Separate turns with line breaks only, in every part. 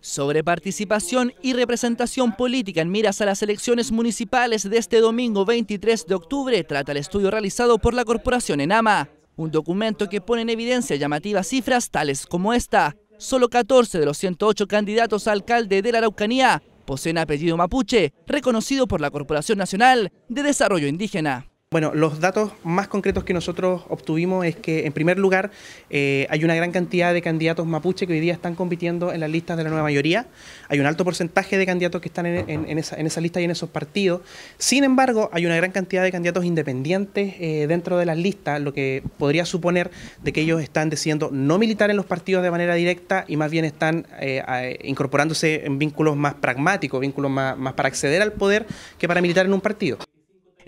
sobre participación y representación política en miras a las elecciones municipales de este domingo 23 de octubre trata el estudio realizado por la corporación ENAMA, un documento que pone en evidencia llamativas cifras tales como esta. Solo 14 de los 108 candidatos a alcalde de la Araucanía poseen apellido mapuche, reconocido por la Corporación Nacional de Desarrollo Indígena.
Bueno, los datos más concretos que nosotros obtuvimos es que, en primer lugar, eh, hay una gran cantidad de candidatos mapuche que hoy día están compitiendo en las listas de la nueva mayoría. Hay un alto porcentaje de candidatos que están en, esa, lista y en esos partidos. Sin embargo, hay una gran cantidad de candidatos independientes eh, dentro de las listas, lo que podría suponer de que ellos están decidiendo no militar en los partidos de manera directa y más bien están eh, incorporándose en vínculos más pragmáticos, vínculos más para acceder al poder
que para militar en un partido.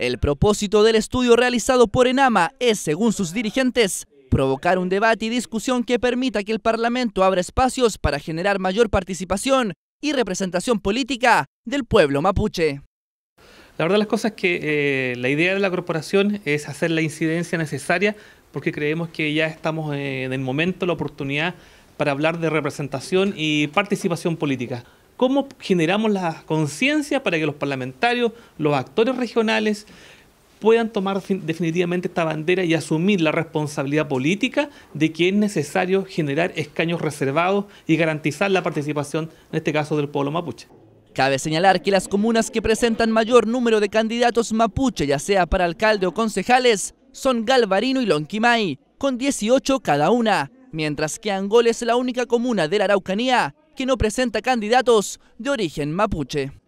El propósito del estudio realizado por ENAMA es, según sus dirigentes, provocar un debate y discusión que permita que el Parlamento abra espacios para generar mayor participación y representación política del pueblo mapuche.
La verdad las cosas es que eh, la idea de la corporación es hacer la incidencia necesaria porque creemos que ya estamos eh, en el momento, la oportunidad para hablar de representación y participación política cómo generamos la conciencia para que los parlamentarios, los actores regionales puedan tomar definitivamente esta bandera y asumir la responsabilidad política de que es necesario generar escaños reservados y garantizar
la participación, en este caso, del pueblo mapuche. Cabe señalar que las comunas que presentan mayor número de candidatos mapuche, ya sea para alcalde o concejales, son Galvarino y Lonquimay, con 18 cada una, mientras que Angol es la única comuna de la Araucanía que no presenta candidatos de origen mapuche.